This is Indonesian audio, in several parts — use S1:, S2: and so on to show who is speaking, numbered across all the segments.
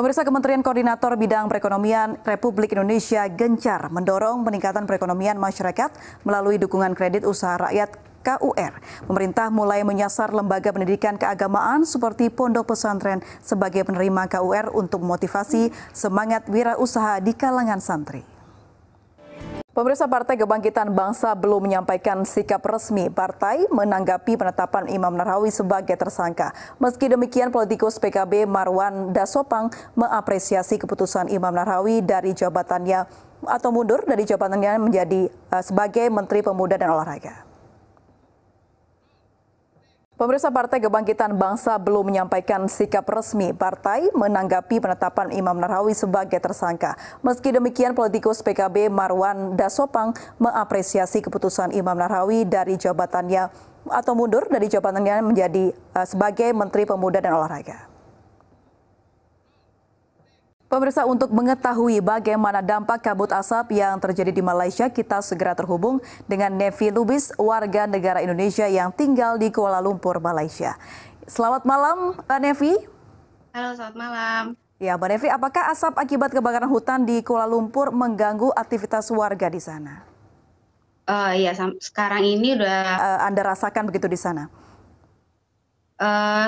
S1: Pemirsa Kementerian Koordinator Bidang Perekonomian Republik Indonesia gencar mendorong peningkatan perekonomian masyarakat melalui dukungan kredit usaha rakyat KUR. Pemerintah mulai menyasar lembaga pendidikan keagamaan seperti pondok pesantren sebagai penerima KUR untuk memotivasi semangat wirausaha di kalangan santri. Pemirsa Partai Kebangkitan Bangsa belum menyampaikan sikap resmi partai menanggapi penetapan Imam Nahrawi sebagai tersangka. Meski demikian, politikus PKB Marwan Dasopang mengapresiasi keputusan Imam Nahrawi dari jabatannya atau mundur dari jabatannya menjadi eh, sebagai Menteri Pemuda dan Olahraga. Pemirsa Partai Kebangkitan Bangsa belum menyampaikan sikap resmi partai menanggapi penetapan Imam Nahrawi sebagai tersangka. Meski demikian, politikus PKB Marwan Dasopang mengapresiasi keputusan Imam Nahrawi dari jabatannya atau mundur dari jabatannya menjadi eh, sebagai Menteri Pemuda dan Olahraga. Pemirsa untuk mengetahui bagaimana dampak kabut asap yang terjadi di Malaysia, kita segera terhubung dengan Nevi Lubis, warga negara Indonesia yang tinggal di Kuala Lumpur, Malaysia. Selamat malam, Mbak Nevi. Halo, selamat malam. Ya, Mbak Nevi, apakah asap akibat kebakaran hutan di Kuala Lumpur mengganggu aktivitas warga di sana? Uh, ya, sekarang ini udah... Uh, Anda rasakan begitu di sana? Uh,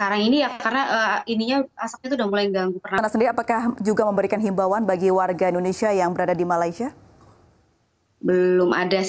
S1: sekarang ini ya karena uh, ininya asapnya itu udah mulai ganggu pernah. Karena sendiri apakah juga memberikan himbauan bagi warga Indonesia yang berada di Malaysia? Belum ada sih.